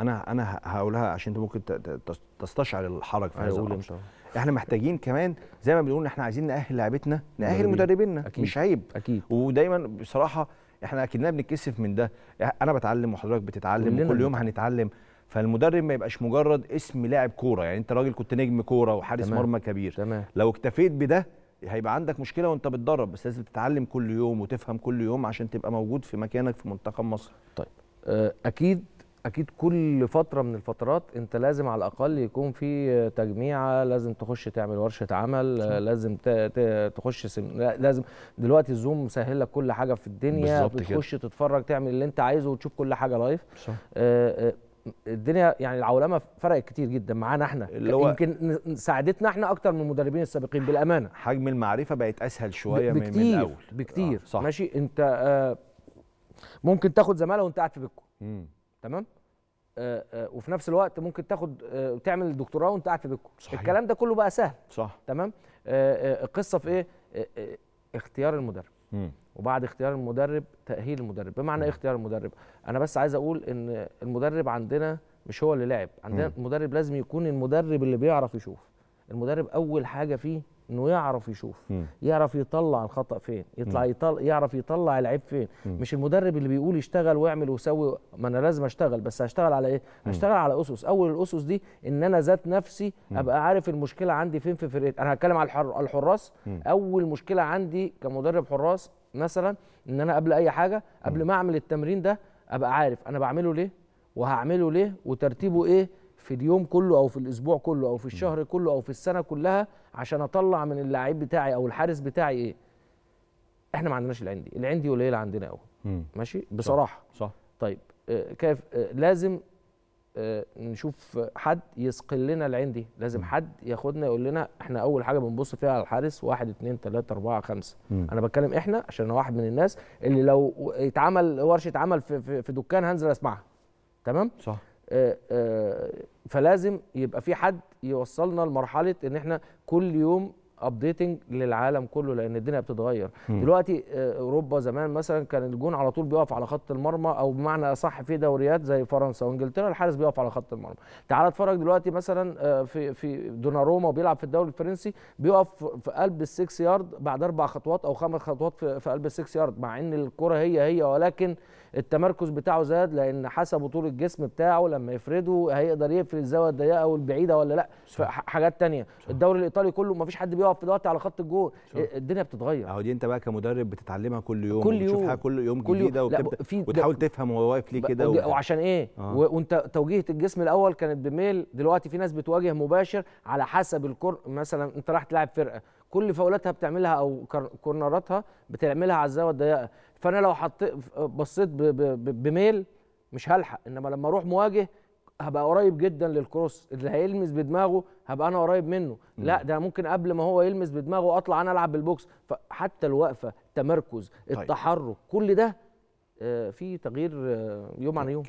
انا انا هقولها عشان انت ممكن تستشعر الحرج في هذا الامر احنا محتاجين كمان زي ما بنقول احنا عايزين ناهل لعيبتنا ناهل مدربينا مش عيب اكيد ودايما بصراحه احنا اكننا بنتكسف من ده انا بتعلم وحضرتك بتتعلم وكل يوم هنتعلم فالمدرب ما يبقاش مجرد اسم لاعب كوره يعني انت راجل كنت نجم كوره وحارس مرمى كبير تمام. لو اكتفيت بده هيبقى عندك مشكله وانت بتدرب بس لازم تتعلم كل يوم وتفهم كل يوم عشان تبقى موجود في مكانك في منتخب مصر طيب آه، اكيد اكيد كل فتره من الفترات انت لازم على الاقل يكون في تجميعه لازم تخش تعمل ورشه عمل صح. لازم تخش سم... لازم دلوقتي الزوم مسهل لك كل حاجه في الدنيا بتخش كده. تتفرج تعمل اللي انت عايزه وتشوف كل حاجه لايف صح. آه، آه، الدنيا يعني العولمه فرقت كتير جدا معانا احنا اللي هو يمكن ساعدتنا احنا اكتر من المدربين السابقين بالامانه حجم المعرفه بقت اسهل شويه بكتير من الاول بكتير آه صح. ماشي انت آه ممكن تاخد زماله وانت قاعد في بيتكم تمام آه، آه، وفي نفس الوقت ممكن تاخد آه، تعمل دكتوراه وانت قاعد في بيتكم الكلام ده كله بقى سهل صح تمام القصه في ايه اختيار المدرب مم. وبعد اختيار المدرب تاهيل المدرب بمعنى ايه اختيار المدرب انا بس عايز اقول ان المدرب عندنا مش هو اللي لعب عندنا مم. المدرب لازم يكون المدرب اللي بيعرف يشوف المدرب اول حاجه فيه انه يعرف يشوف م. يعرف يطلع الخطا فين يطلع يطلع يعرف يطلع العيب فين م. مش المدرب اللي بيقول يشتغل واعمل وسوي ما انا لازم اشتغل بس هشتغل على ايه م. هشتغل على اسس اول الاسس دي ان انا ذات نفسي م. ابقى عارف المشكله عندي فين في فرقتي انا هتكلم على الحر... الحراس م. اول مشكله عندي كمدرب حراس مثلا ان انا قبل اي حاجه قبل ما اعمل التمرين ده ابقى عارف انا بعمله ليه وهعمله ليه وترتيبه ايه في اليوم كله او في الاسبوع كله او في الشهر كله او في السنه كلها عشان اطلع من اللاعب بتاعي او الحارس بتاعي ايه احنا ما عندناش العين دي العين دي قليله عندنا قوي ماشي بصراحه صح, صح. طيب آه كيف آه لازم آه نشوف حد يسقل لنا العين دي لازم حد ياخدنا يقول لنا احنا اول حاجه بنبص فيها على الحارس واحد اتنين تلاته اربعه خمسه مم. انا بتكلم احنا عشان انا واحد من الناس اللي لو اتعمل ورشه عمل في, في, في دكان هنزل اسمعها تمام صح آه، آه، فلازم يبقى في حد يوصلنا لمرحله ان احنا كل يوم ابديتنج للعالم كله لان الدنيا بتتغير م. دلوقتي آه، اوروبا زمان مثلا كان الجون على طول بيقف على خط المرمى او بمعنى اصح في دوريات زي فرنسا وانجلترا الحارس بيقف على خط المرمى تعال اتفرج دلوقتي مثلا في في دوناروما وبيلعب في الدوري الفرنسي بيقف في قلب السكس يارد بعد اربع خطوات او خمس خطوات في قلب السكس يارد مع ان الكره هي هي ولكن التمركز بتاعه زاد لان حسب طول الجسم بتاعه لما يفرده هيقدر يقفل الزاويه الضيقه والبعيده ولا لا حاجات تانية الدوري الايطالي كله ما فيش حد بيقف دلوقتي على خط الجول الدنيا بتتغير اهو دي انت بقى كمدرب بتتعلمها كل يوم كل يوم كل يوم جديده وبتبدا وتحاول تفهم هو واقف ليه كده وعشان ايه آه. وانت توجيهه الجسم الاول كانت بميل دلوقتي في ناس بتواجه مباشر على حسب الكر مثلا انت رايح تلعب فرقه كل فاولاتها بتعملها او كورنراتها بتعملها على الزاويه الضيقه فانا لو حطيت بصيت بميل مش هلحق انما لما اروح مواجه هبقى قريب جدا للكروس اللي هيلمس بدماغه هبقى انا قريب منه مم. لا ده ممكن قبل ما هو يلمس بدماغه اطلع انا العب بالبوكس فحتى الوقفه التمركز طيب. التحرك كل ده آه، في تغيير آه، يوم عن طيب. يوم